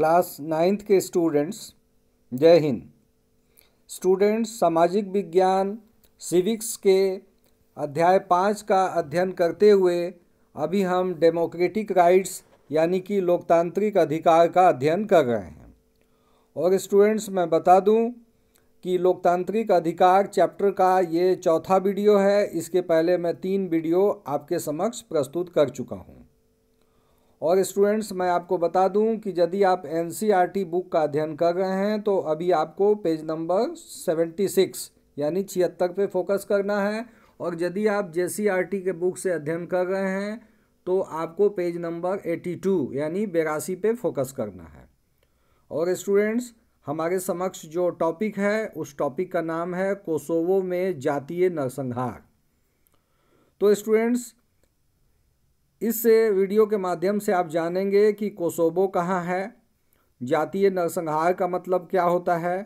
class ninth के students जय Hind students सामाजिक विज्ञान सिविक्स के अध्याय पाँच का अध्ययन करते हुए अभी हम डेमोक्रेटिक राइट्स यानी कि लोकतांत्रिक अधिकार का अध्ययन कर रहे हैं और स्टूडेंट्स मैं बता दूं कि लोकतांत्रिक अधिकार चैप्टर का ये चौथा वीडियो है इसके पहले मैं तीन वीडियो आपके समक्ष प्रस्तुत कर चुका हूँ और स्टूडेंट्स मैं आपको बता दूं कि यदि आप एन बुक e का अध्ययन कर रहे हैं तो अभी आपको पेज नंबर सेवेंटी सिक्स यानी छिहत्तर पे फोकस करना है और यदि आप जे e के बुक से अध्ययन कर रहे हैं तो आपको पेज नंबर एटी टू यानी बेरासी पे फोकस करना है और स्टूडेंट्स हमारे समक्ष जो टॉपिक है उस टॉपिक का नाम है कोसोवो में जातीय नरसंहार तो स्टूडेंट्स इस वीडियो के माध्यम से आप जानेंगे कि कोसोबो कहाँ है जातीय नरसंहार का मतलब क्या होता है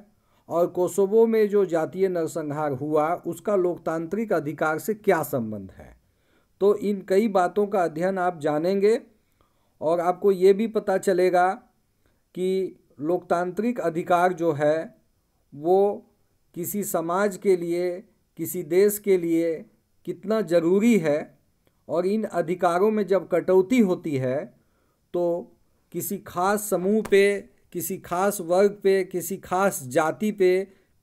और कोसोबो में जो जातीय नरसंहार हुआ उसका लोकतांत्रिक अधिकार से क्या संबंध है तो इन कई बातों का अध्ययन आप जानेंगे और आपको ये भी पता चलेगा कि लोकतांत्रिक अधिकार जो है वो किसी समाज के लिए किसी देश के लिए कितना ज़रूरी है और इन अधिकारों में जब कटौती होती है तो किसी खास समूह पे किसी खास वर्ग पे किसी खास जाति पे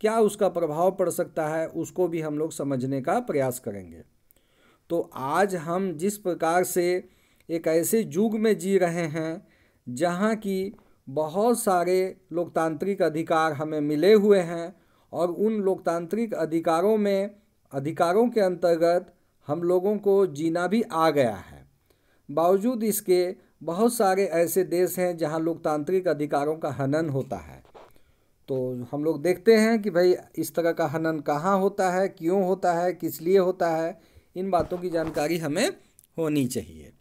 क्या उसका प्रभाव पड़ सकता है उसको भी हम लोग समझने का प्रयास करेंगे तो आज हम जिस प्रकार से एक ऐसे युग में जी रहे हैं जहाँ की बहुत सारे लोकतांत्रिक अधिकार हमें मिले हुए हैं और उन लोकतांत्रिक अधिकारों में अधिकारों के अंतर्गत हम लोगों को जीना भी आ गया है बावजूद इसके बहुत सारे ऐसे देश हैं जहां लोकतांत्रिक अधिकारों का हनन होता है तो हम लोग देखते हैं कि भाई इस तरह का हनन कहाँ होता है क्यों होता है किस लिए होता है इन बातों की जानकारी हमें होनी चाहिए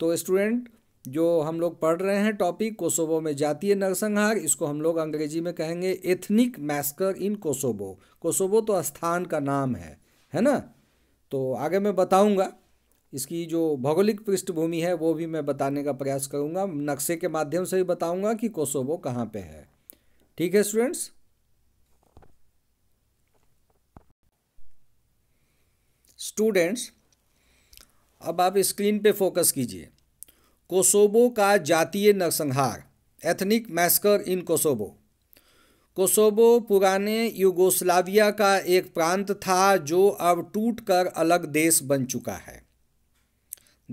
तो स्टूडेंट जो हम लोग पढ़ रहे हैं टॉपिक कोसोबो में जातीय नरसंहार इसको हम लोग अंग्रेजी में कहेंगे एथनिक मैस्कर इन कोसोबो कोसोबो तो स्थान का नाम है है ना तो आगे मैं बताऊंगा इसकी जो भौगोलिक पृष्ठभूमि है वो भी मैं बताने का प्रयास करूँगा नक्शे के माध्यम से ही बताऊंगा कि कोसोवो कहाँ पे है ठीक है स्टूडेंट्स स्टूडेंट्स अब आप स्क्रीन पे फोकस कीजिए कोसोबो का जातीय नरसंहार ethnic massacre in Kosovo Kosovo पुराने युगोस्लाविया का एक प्रांत था जो अब टूटकर अलग देश बन चुका है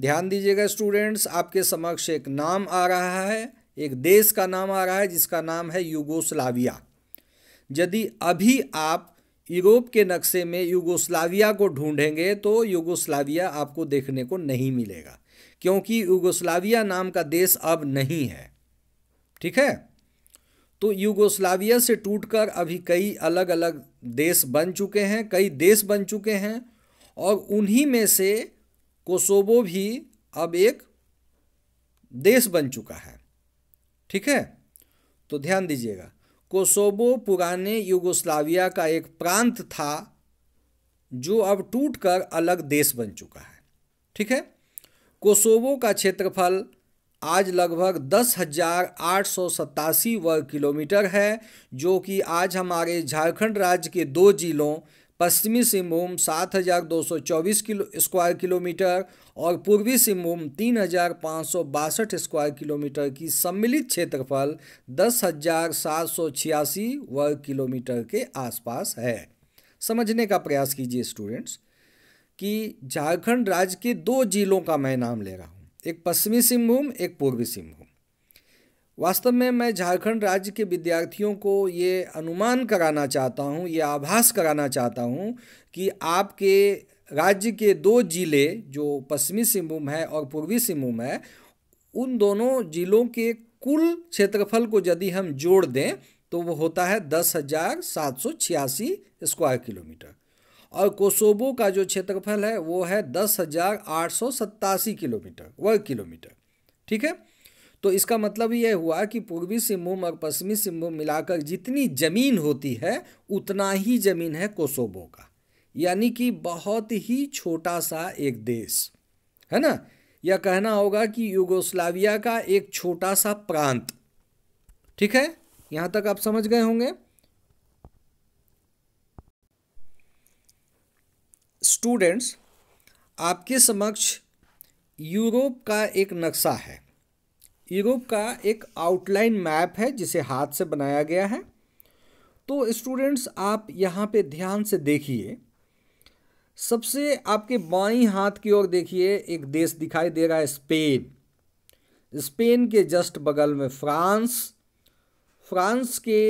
ध्यान दीजिएगा स्टूडेंट्स आपके समक्ष एक नाम आ रहा है एक देश का नाम आ रहा है जिसका नाम है युगोस्लाविया यदि अभी आप यूरोप के नक्शे में युगोस्लाविया को ढूंढेंगे तो युगोस्लाविया आपको देखने को नहीं मिलेगा क्योंकि युगोस्लाविया नाम का देश अब नहीं है ठीक है तो यूगोस्लाविया से टूटकर अभी कई अलग अलग देश बन चुके हैं कई देश बन चुके हैं और उन्हीं में से कोसोवो भी अब एक देश बन चुका है ठीक है तो ध्यान दीजिएगा कोसोवो पुराने यूगोस्लाविया का एक प्रांत था जो अब टूटकर अलग देश बन चुका है ठीक है कोसोवो का क्षेत्रफल आज लगभग दस हज़ार आठ सौ सतासी वर्ग किलोमीटर है जो कि आज हमारे झारखंड राज्य के दो जिलों पश्चिमी सिंहभूम सात हज़ार दो सौ चौबीस किलो स्क्वायर किलोमीटर और पूर्वी सिंहभूम तीन हज़ार पाँच सौ बासठ स्क्वायर किलोमीटर की सम्मिलित क्षेत्रफल दस हज़ार सात सौ छियासी वर्ग किलोमीटर के आसपास है समझने का प्रयास कीजिए स्टूडेंट्स कि झारखंड राज्य के दो जिलों का मैं नाम ले रहा हूँ एक पश्चिमी सिंहभूम एक पूर्वी सिंहभूम वास्तव में मैं झारखंड राज्य के विद्यार्थियों को ये अनुमान कराना चाहता हूँ ये आभास कराना चाहता हूँ कि आपके राज्य के दो ज़िले जो पश्चिमी सिंहभूम है और पूर्वी सिंहभूम है उन दोनों ज़िलों के कुल क्षेत्रफल को यदि हम जोड़ दें तो वो होता है दस हज़ार सात सौ छियासी स्क्वायर किलोमीटर और कोसोबो का जो क्षेत्रफल है वो है दस हज़ार आठ सौ सत्तासी किलोमीटर वर्ग किलोमीटर ठीक है तो इसका मतलब यह हुआ कि पूर्वी सिंहभूम और पश्चिमी सिंहभूम मिलाकर जितनी ज़मीन होती है उतना ही ज़मीन है कोसोबो का यानी कि बहुत ही छोटा सा एक देश है ना या कहना होगा कि युगोस्लाविया का एक छोटा सा प्रांत ठीक है यहाँ तक आप समझ गए होंगे स्टूडेंट्स आपके समक्ष यूरोप का एक नक्शा है यूरोप का एक आउटलाइन मैप है जिसे हाथ से बनाया गया है तो स्टूडेंट्स आप यहाँ पे ध्यान से देखिए सबसे आपके बाई हाथ की ओर देखिए एक देश दिखाई दे रहा है स्पेन स्पेन के जस्ट बगल में फ्रांस फ्रांस के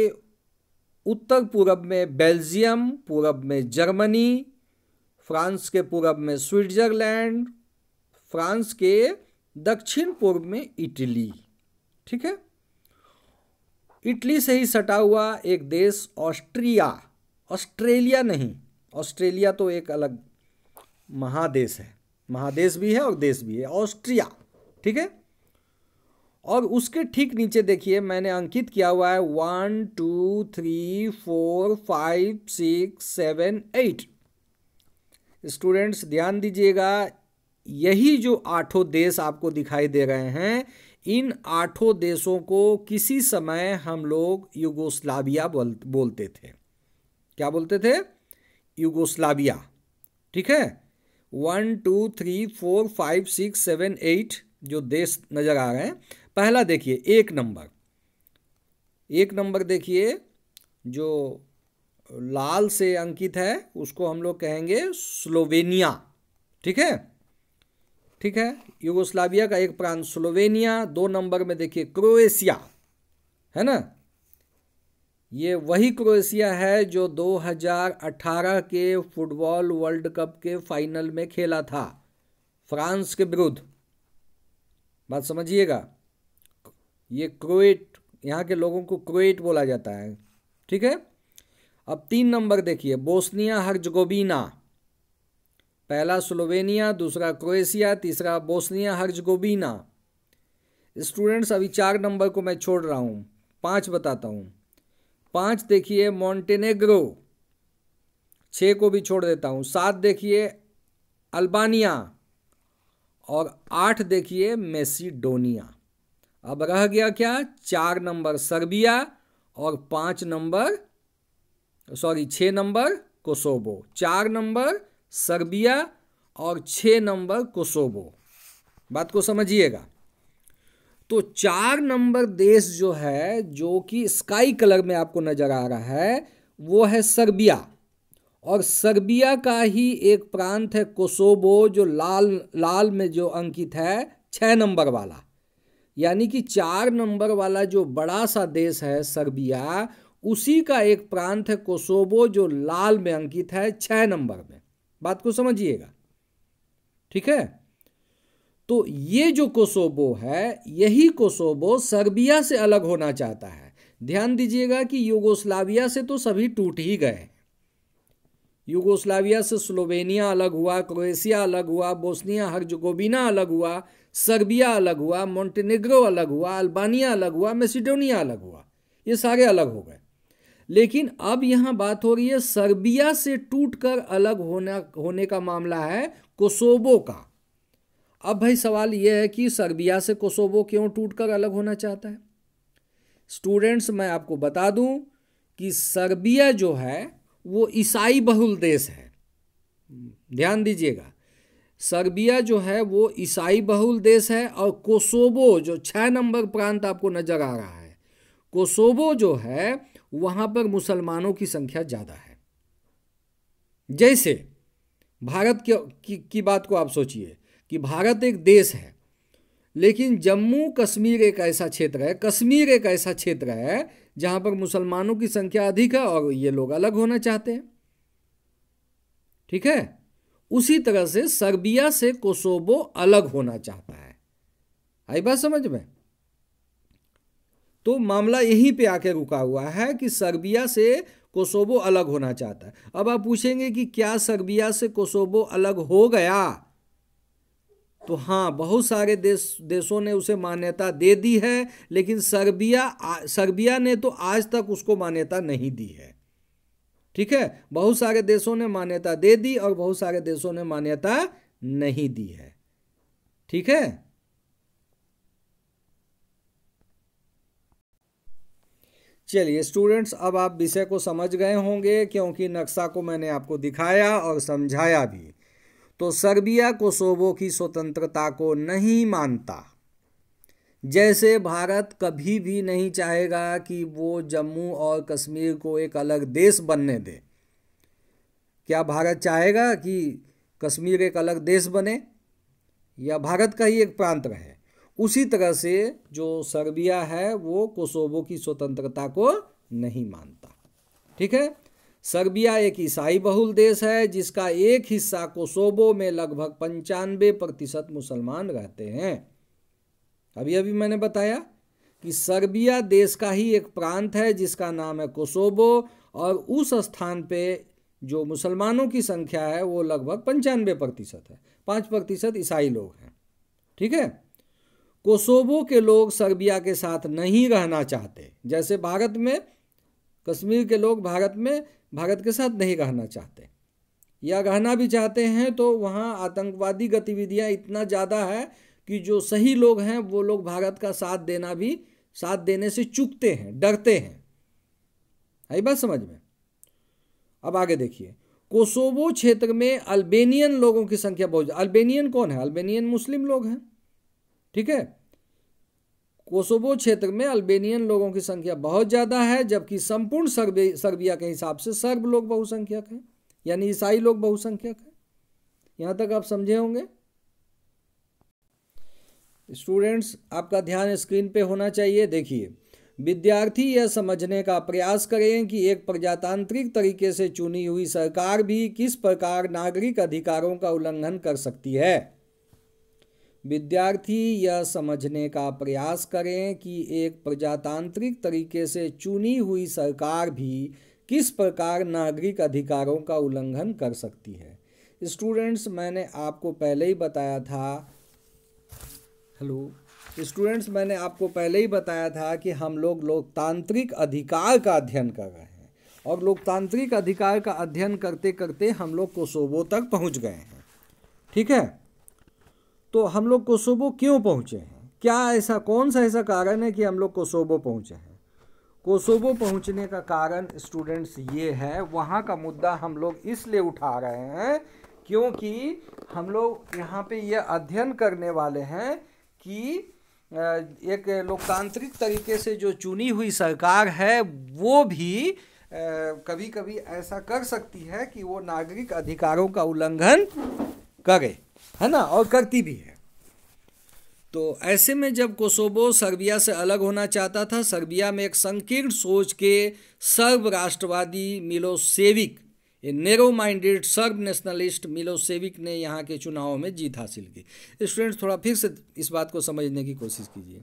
उत्तर पूरब में बेल्जियम पूरब में जर्मनी फ्रांस के पूरब में स्विट्जरलैंड फ्रांस के दक्षिण पूर्व में इटली ठीक है इटली से ही सटा हुआ एक देश ऑस्ट्रिया ऑस्ट्रेलिया नहीं ऑस्ट्रेलिया तो एक अलग महादेश है महादेश भी है और देश भी है ऑस्ट्रिया ठीक है और उसके ठीक नीचे देखिए मैंने अंकित किया हुआ है one two three four five six seven eight students ध्यान दीजिएगा यही जो आठों देश आपको दिखाई दे रहे हैं इन आठों देशों को किसी समय हम लोग युगोस्लाविया बोल बोलते थे क्या बोलते थे युगोस्लाविया ठीक है one two three four five six seven eight जो देश नज़र आ रहे हैं पहला देखिए एक नंबर एक नंबर देखिए जो लाल से अंकित है उसको हम लोग कहेंगे स्लोवेनिया ठीक है ठीक है युगोस्लाविया का एक प्रांत स्लोवेनिया दो नंबर में देखिए क्रोएशिया है ना ये वही क्रोएशिया है जो 2018 के फुटबॉल वर्ल्ड कप के फाइनल में खेला था फ्रांस के विरुद्ध बात समझिएगा ये क्रोएट यहाँ के लोगों को क्रोएट बोला जाता है ठीक है अब तीन नंबर देखिए बोस्निया हर्जगोबीना पहला स्लोवेनिया दूसरा क्रोएशिया तीसरा बोस्निया हर्जगोबीना स्टूडेंट्स अभी चार नंबर को मैं छोड़ रहा हूँ पाँच बताता हूँ पाँच देखिए मॉन्टेनेग्रो छः को भी छोड़ देता हूँ सात देखिए अल्बानिया और आठ देखिए मेसिडोनिया अब रह गया क्या चार नंबर सर्बिया और पाँच नंबर सॉरी छः नंबर कोसोबो चार नंबर सर्बिया और छः नंबर कोसोबो बात को समझिएगा तो चार नंबर देश जो है जो कि स्काई कलर में आपको नज़र आ रहा है वो है सर्बिया और सर्बिया का ही एक प्रांत है कोसोबो जो लाल लाल में जो अंकित है छः नंबर वाला यानी कि चार नंबर वाला जो बड़ा सा देश है सर्बिया उसी का एक प्रांत है कोसोबो जो लाल में अंकित है छः नंबर में बात को समझिएगा ठीक है तो ये जो कोसोबो है यही कोसोबो सर्बिया से अलग होना चाहता है ध्यान दीजिएगा कि युगोस्लाविया से तो सभी टूट ही गए युगोस्लाविया से स्लोवेनिया अलग हुआ क्रोएशिया अलग हुआ बोस्निया हर्जगोबिना अलग हुआ सर्बिया अलग हुआ मोन्टेनेग्रो अलग हुआ अल्बानिया अलग हुआ मेसिडोनिया अलग हुआ ये सारे अलग हो गए लेकिन अब यहाँ बात हो रही है सर्बिया से टूटकर अलग होना होने का मामला है कोसोबो का अब भाई सवाल यह है कि सर्बिया से कोसोबो क्यों टूटकर अलग होना चाहता है स्टूडेंट्स मैं आपको बता दूं कि सर्बिया जो है वो ईसाई बहुल देश है ध्यान दीजिएगा सर्बिया जो है वो ईसाई बहुल देश है और कोसोबो जो छः नंबर प्रांत आपको नज़र आ रहा है कोसोबो जो है वहां पर मुसलमानों की संख्या ज़्यादा है जैसे भारत के की, की बात को आप सोचिए कि भारत एक देश है लेकिन जम्मू कश्मीर एक ऐसा क्षेत्र है कश्मीर एक ऐसा क्षेत्र है जहां पर मुसलमानों की संख्या अधिक है और ये लोग अलग होना चाहते हैं ठीक है उसी तरह से सर्बिया से कोसोबो अलग होना चाहता है आई बात समझ में तो मामला यहीं पे आके रुका हुआ है कि सर्बिया से कोसोबो अलग होना चाहता है अब आप पूछेंगे कि क्या सर्बिया से कोसोबो अलग हो गया तो हाँ बहुत सारे देश देशों ने उसे मान्यता दे दी है लेकिन सर्बिया सर्बिया ने तो आज तक उसको मान्यता नहीं दी है ठीक है बहुत सारे देशों ने मान्यता दे दी और बहुत सारे देशों ने मान्यता नहीं दी है ठीक है चलिए स्टूडेंट्स अब आप विषय को समझ गए होंगे क्योंकि नक्शा को मैंने आपको दिखाया और समझाया भी तो सर्बिया कोसोवो की स्वतंत्रता को नहीं मानता जैसे भारत कभी भी नहीं चाहेगा कि वो जम्मू और कश्मीर को एक अलग देश बनने दे क्या भारत चाहेगा कि कश्मीर एक अलग देश बने या भारत का ही एक प्रांत रहे उसी तरह से जो सर्बिया है वो कोसोवो की स्वतंत्रता को नहीं मानता ठीक है सर्बिया एक ईसाई बहुल देश है जिसका एक हिस्सा कोसोवो में लगभग पंचानवे प्रतिशत मुसलमान रहते हैं अभी अभी मैंने बताया कि सर्बिया देश का ही एक प्रांत है जिसका नाम है कोसोवो और उस स्थान पे जो मुसलमानों की संख्या है वो लगभग पंचानवे प्रतिशत है पाँच प्रतिशत ईसाई लोग हैं ठीक है कोसोवो के लोग सर्बिया के साथ नहीं रहना चाहते जैसे भारत में कश्मीर के लोग भारत में भारत के साथ नहीं रहना चाहते या रहना भी चाहते हैं तो वहाँ आतंकवादी गतिविधियाँ इतना ज़्यादा है कि जो सही लोग हैं वो लोग भारत का साथ देना भी साथ देने से चुकते हैं डरते हैं आई बात समझ में अब आगे देखिए कोसोवो क्षेत्र में अल्बेनियन लोगों की संख्या बहुत अल्बेनियन कौन है अल्बेनियन मुस्लिम लोग हैं ठीक है कोसोवो क्षेत्र में अल्बेनियन लोगों की संख्या बहुत ज़्यादा है जबकि संपूर्ण सर्बे सर्बिया के हिसाब से सर्ब लोग बहुसंख्यक हैं यानी ईसाई लोग बहुसंख्यक हैं यहाँ तक आप समझे होंगे स्टूडेंट्स आपका ध्यान स्क्रीन पे होना चाहिए देखिए विद्यार्थी यह समझने का प्रयास करें कि एक प्रजातांत्रिक तरीके से चुनी हुई सरकार भी किस प्रकार नागरिक अधिकारों का उल्लंघन कर सकती है विद्यार्थी यह समझने का प्रयास करें कि एक प्रजातांत्रिक तरीके से चुनी हुई सरकार भी किस प्रकार नागरिक अधिकारों का उल्लंघन कर सकती है स्टूडेंट्स मैंने आपको पहले ही बताया था हेलो स्टूडेंट्स मैंने आपको पहले ही बताया था कि हम लोग लोकतांत्रिक अधिकार का अध्ययन कर रहे हैं और लोकतांत्रिक अधिकार का अध्ययन करते करते हम लोग कोसोबो तक पहुंच गए हैं ठीक है तो हम लोग कोसोबो क्यों पहुँचे हैं क्या ऐसा कौन सा ऐसा कारण है कि हम लोग कोसोबो पहुँचे हैं कोसोबो पहुँचने का कारण स्टूडेंट्स ये है वहाँ का मुद्दा हम लोग इसलिए उठा रहे हैं क्योंकि हम लोग यहाँ पे ये अध्ययन करने वाले हैं कि एक लोकतांत्रिक तरीके से जो चुनी हुई सरकार है वो भी कभी कभी ऐसा कर सकती है कि वो नागरिक अधिकारों का उल्लंघन करे है ना और करती भी है तो ऐसे में जब कोसोबो सर्बिया से अलग होना चाहता था सर्बिया में एक संकीर्ण सोच के सर्व राष्ट्रवादी मिलोसेविक ये narrow minded Serb nationalist Milosevic ने यहाँ के चुनावों में जीत हासिल की स्टूडेंट्स थोड़ा फिर से इस बात को समझने की कोशिश कीजिए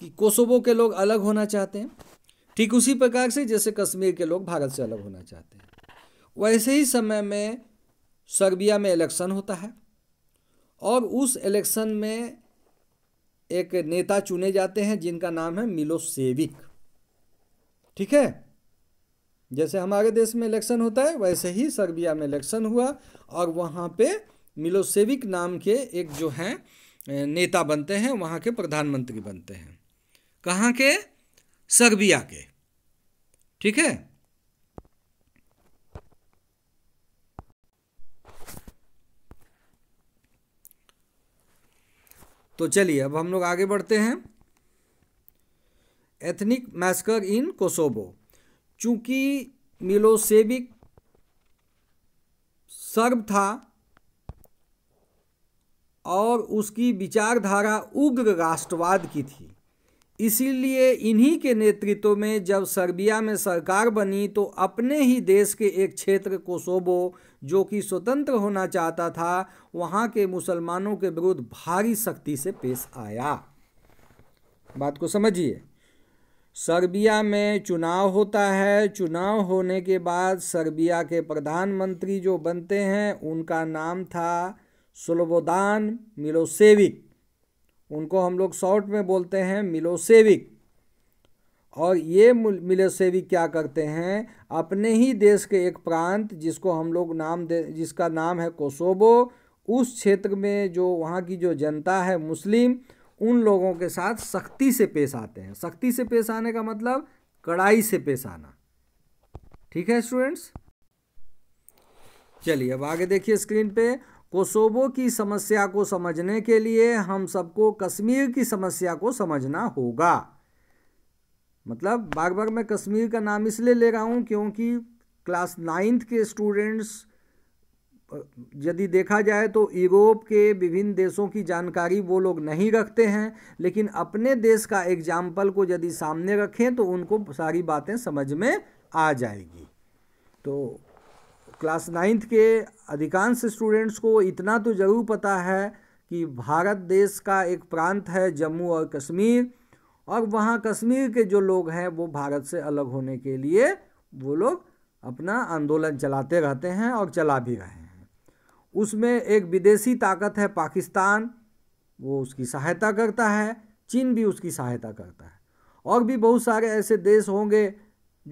कि कोसोबो के लोग अलग होना चाहते हैं ठीक उसी प्रकार से जैसे कश्मीर के लोग भारत से अलग होना चाहते हैं वैसे ही समय में सर्बिया में इलेक्शन होता है और उस इलेक्शन में एक नेता चुने जाते हैं जिनका नाम है मिलोसेविक ठीक है जैसे हमारे देश में इलेक्शन होता है वैसे ही सर्बिया में इलेक्शन हुआ और वहाँ पे मिलोसेविक नाम के एक जो हैं नेता बनते हैं वहाँ के प्रधानमंत्री बनते हैं कहाँ के सर्बिया के ठीक है तो चलिए अब हम लोग आगे बढ़ते हैं एथनिक मैस्कर इन कोसोबो चूंकि मिलोसेविक सर्ब था और उसकी विचारधारा उग्र राष्ट्रवाद की थी इसीलिए इन्हीं के नेतृत्व में जब सर्बिया में सरकार बनी तो अपने ही देश के एक क्षेत्र कोसोबो जो कि स्वतंत्र होना चाहता था वहाँ के मुसलमानों के विरुद्ध भारी सख्ती से पेश आया बात को समझिए सर्बिया में चुनाव होता है चुनाव होने के बाद सर्बिया के प्रधानमंत्री जो बनते हैं उनका नाम था सुलबोदान मिलोसेविक उनको हम लोग शॉर्ट में बोलते हैं मिलोसेविक और ये मिलोसेविक क्या करते हैं अपने ही देश के एक प्रांत जिसको हम लोग नाम दे जिसका नाम है कोसोबो उस क्षेत्र में जो वहाँ की जो जनता है मुस्लिम उन लोगों के साथ सख्ती से पेश आते हैं सख्ती से पेश आने का मतलब कड़ाई से पेश आना ठीक है स्टूडेंट्स चलिए अब आगे देखिए स्क्रीन पे कोसोबो की समस्या को समझने के लिए हम सबको कश्मीर की समस्या को समझना होगा मतलब बार बार मैं कश्मीर का नाम इसलिए ले रहा हूँ क्योंकि क्लास नाइन्थ के स्टूडेंट्स यदि देखा जाए तो यूरोप के विभिन्न देशों की जानकारी वो लोग नहीं रखते हैं लेकिन अपने देश का एग्जाम्पल को यदि सामने रखें तो उनको सारी बातें समझ में आ जाएगी तो क्लास नाइन्थ के अधिकांश स्टूडेंट्स को इतना तो ज़रूर पता है कि भारत देश का एक प्रांत है जम्मू और कश्मीर और वहाँ कश्मीर के जो लोग हैं वो भारत से अलग होने के लिए वो लोग अपना आंदोलन चलाते रहते हैं और चला भी रहे हैं उसमें एक विदेशी ताकत है पाकिस्तान वो उसकी सहायता करता है चीन भी उसकी सहायता करता है और भी बहुत सारे ऐसे देश होंगे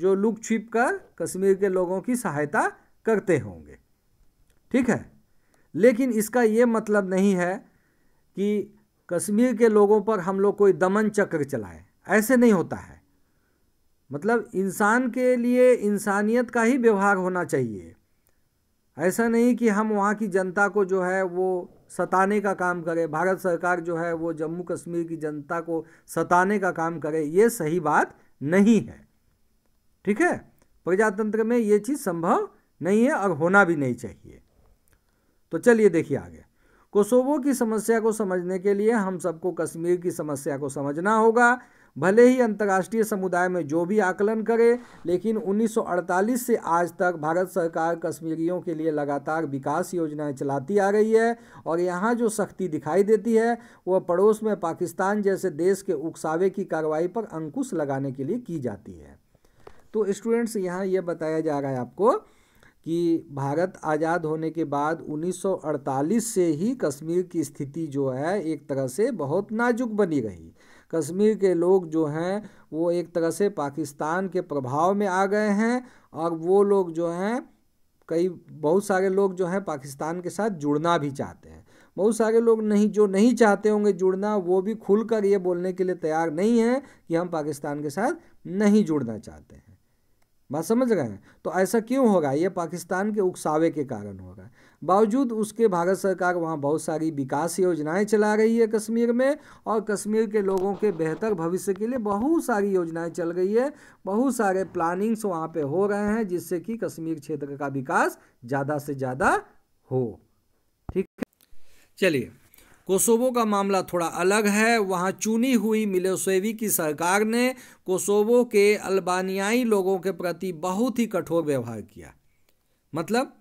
जो लुक छिप कर कश्मीर के लोगों की सहायता करते होंगे ठीक है लेकिन इसका ये मतलब नहीं है कि कश्मीर के लोगों पर हम लोग कोई दमन चक्र चलाएं ऐसे नहीं होता है मतलब इंसान के लिए इंसानियत का ही व्यवहार होना चाहिए ऐसा नहीं कि हम वहाँ की जनता को जो है वो सताने का काम करे भारत सरकार जो है वो जम्मू कश्मीर की जनता को सताने का काम करे ये सही बात नहीं है ठीक है प्रजातंत्र में ये चीज़ संभव नहीं है और होना भी नहीं चाहिए तो चलिए देखिए आगे कोसोवो की समस्या को समझने के लिए हम सबको कश्मीर की समस्या को समझना होगा भले ही अंतर्राष्ट्रीय समुदाय में जो भी आकलन करे लेकिन 1948 से आज तक भारत सरकार कश्मीरियों के लिए लगातार विकास योजनाएं चलाती आ रही है और यहाँ जो सख्ती दिखाई देती है वह पड़ोस में पाकिस्तान जैसे देश के उकसावे की कार्रवाई पर अंकुश लगाने के लिए की जाती है तो स्टूडेंट्स यहाँ ये यह बताया जा रहा है आपको कि भारत आज़ाद होने के बाद 1948 से ही कश्मीर की स्थिति जो है एक तरह से बहुत नाजुक बनी रही कश्मीर के लोग जो हैं वो एक तरह से पाकिस्तान के प्रभाव में आ गए हैं और वो लोग जो हैं कई बहुत सारे लोग जो हैं पाकिस्तान के साथ जुड़ना भी चाहते हैं बहुत सारे लोग नहीं जो नहीं चाहते होंगे जुड़ना वो भी खुलकर ये बोलने के लिए तैयार नहीं है कि हम पाकिस्तान के साथ नहीं जुड़ना चाहते हैं बात समझ रहे हैं तो ऐसा क्यों होगा ये पाकिस्तान के उकसावे के कारण होगा बावजूद उसके भारत सरकार वहाँ बहुत सारी विकास योजनाएं चला रही है कश्मीर में और कश्मीर के लोगों के बेहतर भविष्य के लिए बहुत सारी योजनाएं चल रही है बहुत सारे प्लानिंग्स वहाँ पे हो रहे हैं जिससे कि कश्मीर क्षेत्र का विकास ज़्यादा से ज़्यादा हो ठीक है चलिए कोसोवो का मामला थोड़ा अलग है वहाँ चुनी हुई मिलोसेवी की सरकार ने कोसोवो के अल्बानियाई लोगों के प्रति बहुत ही कठोर व्यवहार किया मतलब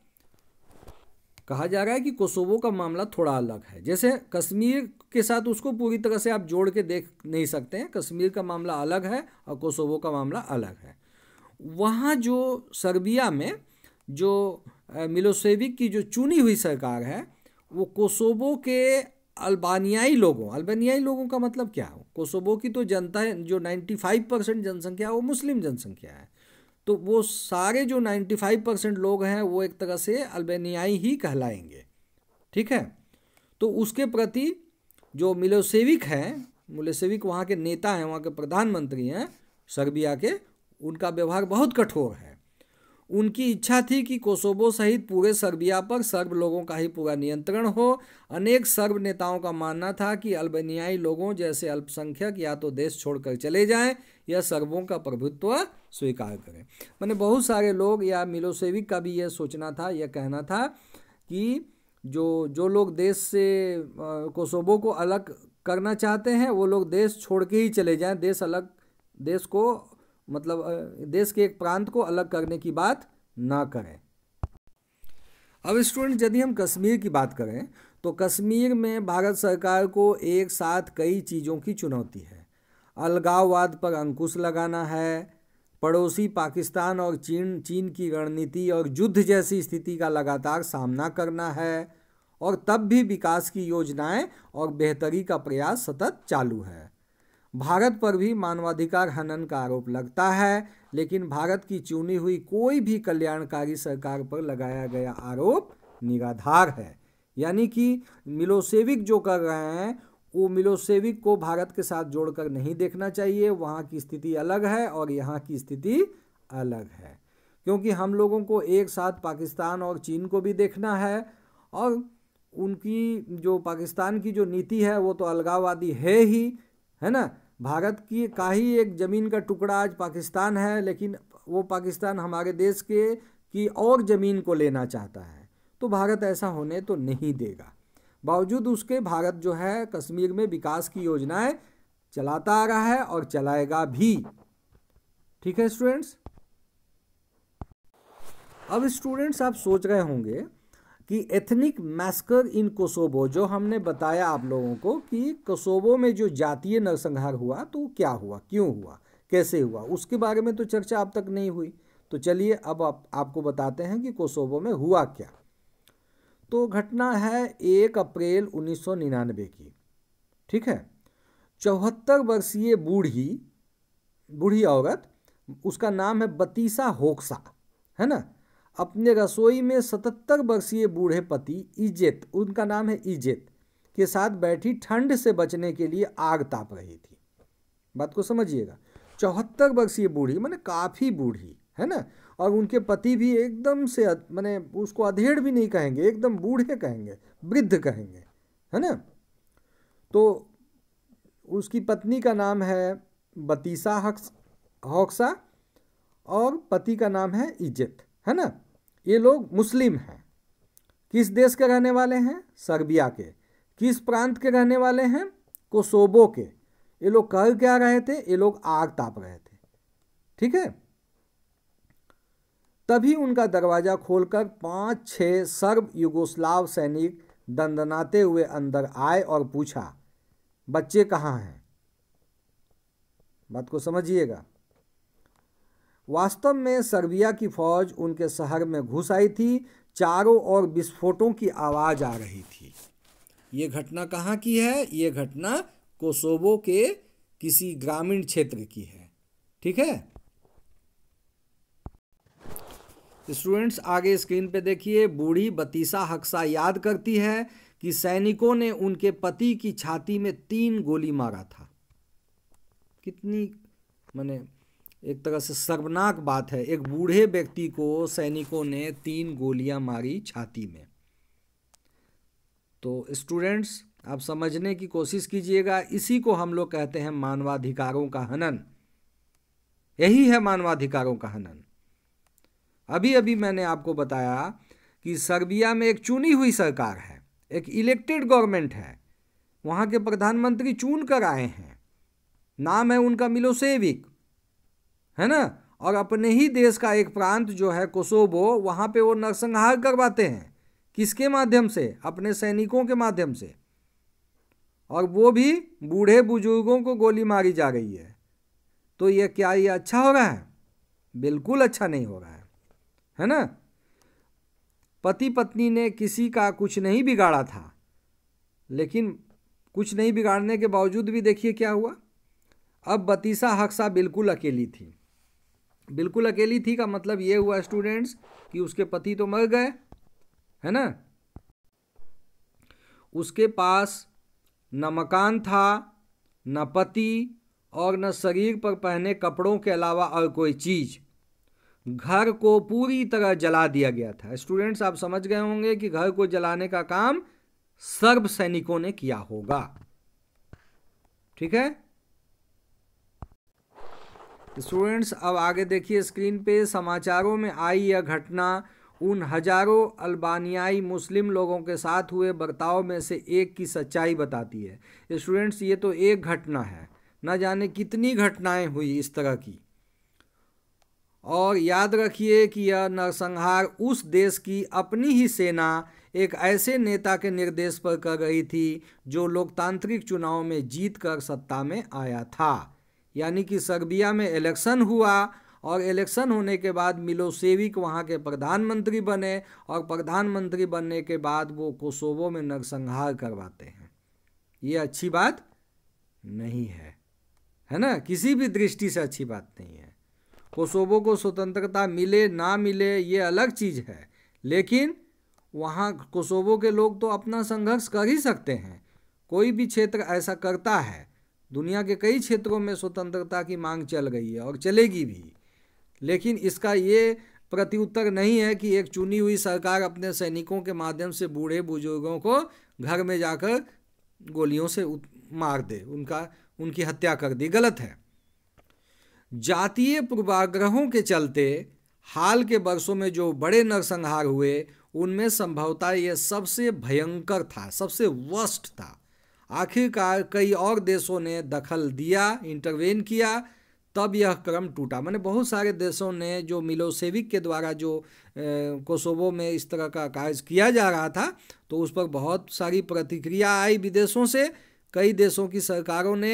कहा जा रहा है कि कोसोवो का मामला थोड़ा अलग है जैसे कश्मीर के साथ उसको पूरी तरह से आप जोड़ के देख नहीं सकते हैं कश्मीर का मामला अलग है और कोसोवो का मामला अलग है वहाँ जो सर्बिया में जो मिलोसेविक की जो चुनी हुई सरकार है वो कोसोवो के अल्बानियाई लोगों अल्बानियाई लोगों का मतलब क्या हो कोसोबो की तो जनता है जो 95 परसेंट जनसंख्या है वो मुस्लिम जनसंख्या है तो वो सारे जो 95 परसेंट लोग हैं वो एक तरह से अल्बानियाई ही कहलाएंगे ठीक है तो उसके प्रति जो मिलोसेविक हैं मिलोसेविक वहाँ के नेता हैं वहाँ के प्रधानमंत्री हैं सर्बिया के उनका व्यवहार बहुत कठोर है उनकी इच्छा थी कि कोसोवो सहित पूरे सर्बिया पर सर्ब लोगों का ही पूरा नियंत्रण हो अनेक सर्ब नेताओं का मानना था कि अल्बेनियाई लोगों जैसे अल्पसंख्यक या तो देश छोड़कर चले जाएं या सर्बों का प्रभुत्व स्वीकार करें मैंने बहुत सारे लोग या मिलोसेविक का भी यह सोचना था यह कहना था कि जो जो लोग देश से कोसोबो को अलग करना चाहते हैं वो लोग देश छोड़ के ही चले जाएं देश अलग देश को मतलब देश के एक प्रांत को अलग करने की बात ना करें अब स्टूडेंट यदि हम कश्मीर की बात करें तो कश्मीर में भारत सरकार को एक साथ कई चीज़ों की चुनौती है अलगाववाद पर अंकुश लगाना है पड़ोसी पाकिस्तान और चीन चीन की रणनीति और युद्ध जैसी स्थिति का लगातार सामना करना है और तब भी विकास की योजनाएं और बेहतरी का प्रयास सतत चालू है भारत पर भी मानवाधिकार हनन का आरोप लगता है लेकिन भारत की चुनी हुई कोई भी कल्याणकारी सरकार पर लगाया गया आरोप निराधार है यानी कि मिलोसेविक जो कर रहे हैं वो मिलोसेविक को भारत के साथ जोड़कर नहीं देखना चाहिए वहाँ की स्थिति अलग है और यहाँ की स्थिति अलग है क्योंकि हम लोगों को एक साथ पाकिस्तान और चीन को भी देखना है और उनकी जो पाकिस्तान की जो नीति है वो तो अलगावादी है ही है ना भारत की का ही एक ज़मीन का टुकड़ा आज पाकिस्तान है लेकिन वो पाकिस्तान हमारे देश के की और ज़मीन को लेना चाहता है तो भारत ऐसा होने तो नहीं देगा बावजूद उसके भारत जो है कश्मीर में विकास की योजनाएं चलाता आ रहा है और चलाएगा भी ठीक है स्टूडेंट्स अब स्टूडेंट्स आप सोच रहे होंगे कि एथनिक मैस्कर इन कोसोबो जो हमने बताया आप लोगों को कि कोसोबो में जो जातीय नरसंहार हुआ तो क्या हुआ क्यों हुआ कैसे हुआ उसके बारे में तो चर्चा अब तक नहीं हुई तो चलिए अब आप, आपको बताते हैं कि कोसोबो में हुआ क्या तो घटना है एक अप्रैल 1999 की ठीक है चौहत्तर वर्षीय बूढ़ी बूढ़ी औरत उसका नाम है बतीसा होक्सा है ना अपने रसोई में सतहत्तर वर्षीय बूढ़े पति इजेत उनका नाम है इजेत के साथ बैठी ठंड से बचने के लिए आग ताप रही थी बात को समझिएगा चौहत्तर वर्षीय बूढ़ी मैंने काफ़ी बूढ़ी है ना और उनके पति भी एकदम से मैंने उसको अधेड़ भी नहीं कहेंगे एकदम बूढ़े कहेंगे वृद्ध कहेंगे है ना तो उसकी पत्नी का नाम है बतीसा हक्स हौक्सा और पति का नाम है इज्जत है ना ये लोग मुस्लिम हैं किस देश के रहने वाले हैं सर्बिया के किस प्रांत के रहने वाले हैं कोसोबो के ये लोग कर क्या रहे थे ये लोग आग ताप रहे थे ठीक है तभी उनका दरवाज़ा खोलकर पांच छः सर्ब युगोस्लाव सैनिक दंदनाते हुए अंदर आए और पूछा बच्चे कहाँ हैं बात को समझिएगा वास्तव में सर्बिया की फौज उनके शहर में घुस आई थी चारों ओर विस्फोटों की आवाज़ आ रही थी ये घटना कहाँ की है ये घटना कोसोवो के किसी ग्रामीण क्षेत्र की है ठीक है स्टूडेंट्स आगे स्क्रीन पे देखिए बूढ़ी बतीसा हक्सा याद करती है कि सैनिकों ने उनके पति की छाती में तीन गोली मारा था कितनी मैंने एक तरह से शर्मनाक बात है एक बूढ़े व्यक्ति को सैनिकों ने तीन गोलियां मारी छाती में तो स्टूडेंट्स आप समझने की कोशिश कीजिएगा इसी को हम लोग कहते हैं मानवाधिकारों का हनन यही है मानवाधिकारों का हनन अभी अभी मैंने आपको बताया कि सर्बिया में एक चुनी हुई सरकार है एक इलेक्टेड गवर्नमेंट है वहाँ के प्रधानमंत्री चुन कर आए हैं नाम है उनका मिलोसेविक है ना और अपने ही देश का एक प्रांत जो है कोसोबो वहाँ पे वो नरसंहार करवाते हैं किसके माध्यम से अपने सैनिकों के माध्यम से और वो भी बूढ़े बुजुर्गों को गोली मारी जा रही है तो ये क्या ये अच्छा हो रहा है बिल्कुल अच्छा नहीं हो रहा है है ना पति पत्नी ने किसी का कुछ नहीं बिगाड़ा था लेकिन कुछ नहीं बिगाड़ने के बावजूद भी देखिए क्या हुआ अब बतीसा हक्सा बिल्कुल अकेली थी बिल्कुल अकेली थी का मतलब ये हुआ स्टूडेंट्स कि उसके पति तो मर गए है ना उसके पास न मकान था न पति और न शरीर पर पहने कपड़ों के अलावा और कोई चीज़ घर को पूरी तरह जला दिया गया था स्टूडेंट्स आप समझ गए होंगे कि घर को जलाने का काम सर्व सैनिकों ने किया होगा ठीक है स्टूडेंट्स अब आगे देखिए स्क्रीन पे समाचारों में आई यह घटना उन हजारों अल्बानियाई मुस्लिम लोगों के साथ हुए बर्ताव में से एक की सच्चाई बताती है स्टूडेंट्स ये तो एक घटना है न जाने कितनी घटनाएं हुई इस तरह की और याद रखिए कि यह नरसंहार उस देश की अपनी ही सेना एक ऐसे नेता के निर्देश पर कर रही थी जो लोकतांत्रिक चुनाव में जीत कर सत्ता में आया था यानी कि सर्बिया में इलेक्शन हुआ और इलेक्शन होने के बाद मिलोसेविक वहाँ के प्रधानमंत्री बने और प्रधानमंत्री बनने के बाद वो कोसोवो में नरसंहार करवाते हैं ये अच्छी बात नहीं है है ना किसी भी दृष्टि से अच्छी बात नहीं है कोसोवो को स्वतंत्रता मिले ना मिले ये अलग चीज़ है लेकिन वहाँ कोसोवो के लोग तो अपना संघर्ष कर ही सकते हैं कोई भी क्षेत्र ऐसा करता है दुनिया के कई क्षेत्रों में स्वतंत्रता की मांग चल गई है और चलेगी भी लेकिन इसका ये प्रत्युत्तर नहीं है कि एक चुनी हुई सरकार अपने सैनिकों के माध्यम से बूढ़े बुजुर्गों को घर में जाकर गोलियों से मार दे उनका उनकी हत्या कर दी गलत है जातीय पूर्वाग्रहों के चलते हाल के वर्षों में जो बड़े नरसंहार हुए उनमें संभवतः यह सबसे भयंकर था सबसे वर्स्ट था आखिरकार कई और देशों ने दखल दिया इंटरवेन किया तब यह क्रम टूटा मैंने बहुत सारे देशों ने जो मिलोसेविक के द्वारा जो कोसोवो में इस तरह का कार्य किया जा रहा था तो उस पर बहुत सारी प्रतिक्रिया आई विदेशों से कई देशों की सरकारों ने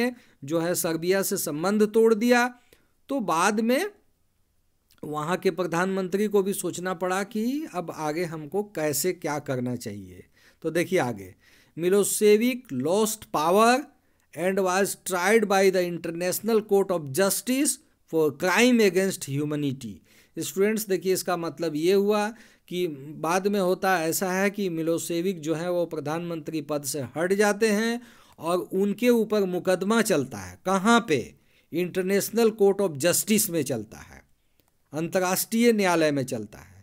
जो है सर्बिया से संबंध तोड़ दिया तो बाद में वहाँ के प्रधानमंत्री को भी सोचना पड़ा कि अब आगे हमको कैसे क्या करना चाहिए तो देखिए आगे Milosevic lost power and was tried by the International Court of Justice for crime against humanity students देखिए इसका मतलब ये हुआ कि बाद में होता ऐसा है कि मिलोसेविक जो है वो प्रधानमंत्री पद से हट जाते हैं और उनके ऊपर मुकदमा चलता है कहाँ पे इंटरनेशनल कोर्ट ऑफ जस्टिस में चलता है अंतर्राष्ट्रीय न्यायालय में चलता है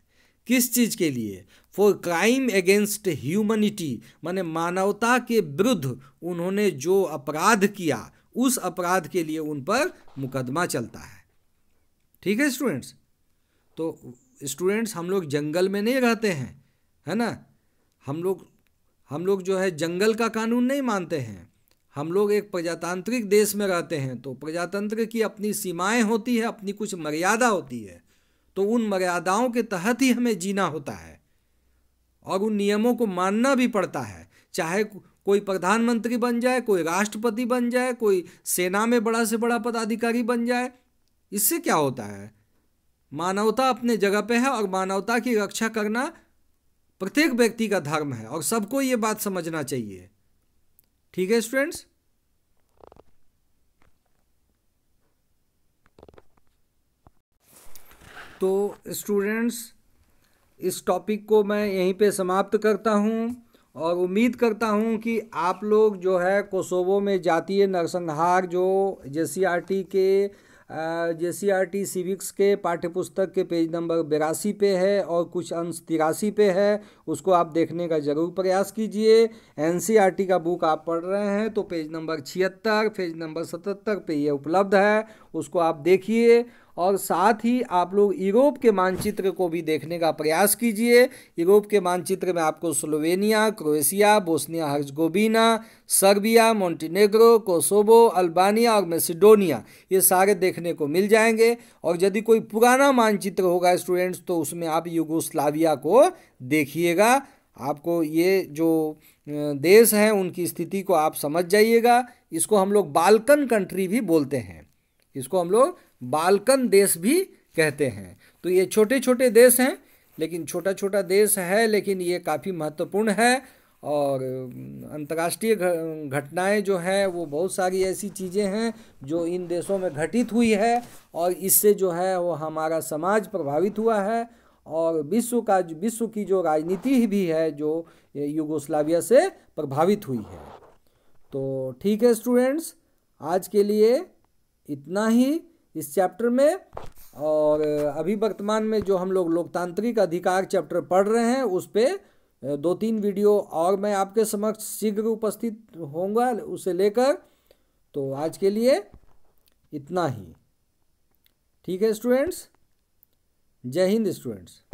किस चीज़ के लिए फॉर क्राइम अगेंस्ट ह्यूमनिटी माने मानवता के विरुद्ध उन्होंने जो अपराध किया उस अपराध के लिए उन पर मुकदमा चलता है ठीक है स्टूडेंट्स तो स्टूडेंट्स हम लोग जंगल में नहीं रहते हैं है ना हम लोग हम लोग जो है जंगल का कानून नहीं मानते हैं हम लोग एक प्रजातांत्रिक देश में रहते हैं तो प्रजातंत्र की अपनी सीमाएं होती है अपनी कुछ मर्यादा होती है तो उन मर्यादाओं के तहत ही हमें जीना होता है और उन नियमों को मानना भी पड़ता है चाहे कोई प्रधानमंत्री बन जाए कोई राष्ट्रपति बन जाए कोई सेना में बड़ा से बड़ा पदाधिकारी बन जाए इससे क्या होता है मानवता अपने जगह पे है और मानवता की रक्षा करना प्रत्येक व्यक्ति का धर्म है और सबको ये बात समझना चाहिए ठीक है स्टूडेंट्स तो स्टूडेंट्स इस टॉपिक को मैं यहीं पे समाप्त करता हूँ और उम्मीद करता हूँ कि आप लोग जो है कोसोवो में जातीय नरसंहार जो J K J C R T civics के पाठ्यपुस्तक के पेज नंबर बिरासी पे है और कुछ अंश तिरासी पे है उसको आप देखने का ज़रूर प्रयास कीजिए N C R T book बुक आप पढ़ रहे हैं तो पेज नंबर छिहत्तर पेज नंबर सतहत्तर पे ये उपलब्ध है उसको आप देखिए और साथ ही आप लोग यूरोप के मानचित्र को भी देखने का प्रयास कीजिए यूरोप के मानचित्र में आपको Slovenia Croatia Bosnia Herzegovina Serbia Montenegro Kosovo Albania और मेसिडोनिया ये सारे देखने को मिल जाएंगे और यदि कोई पुराना मानचित्र होगा स्टूडेंट्स तो उसमें आप यूगोस्लाविया को देखिएगा आपको ये जो देश हैं उनकी स्थिति को आप समझ जाइएगा इसको हम लोग बालकन कंट्री भी बोलते हैं इसको हम लोग बालकन देश भी कहते हैं तो ये छोटे छोटे देश हैं लेकिन छोटा छोटा देश है लेकिन ये काफ़ी महत्वपूर्ण है और अंतर्राष्ट्रीय घटनाएं जो हैं वो बहुत सारी ऐसी चीज़ें हैं जो इन देशों में घटित हुई है और इससे जो है वो हमारा समाज प्रभावित हुआ है और विश्व का विश्व की जो राजनीति भी है जो युगोस्लाविया से प्रभावित हुई है तो ठीक है स्टूडेंट्स आज के लिए इतना ही इस चैप्टर में और अभी वर्तमान में जो हम लोग लोकतांत्रिक अधिकार चैप्टर पढ़ रहे हैं उस पर दो तीन वीडियो और मैं आपके समक्ष शीघ्र उपस्थित होऊंगा उसे लेकर तो आज के लिए इतना ही ठीक है स्टूडेंट्स जय हिंद स्टूडेंट्स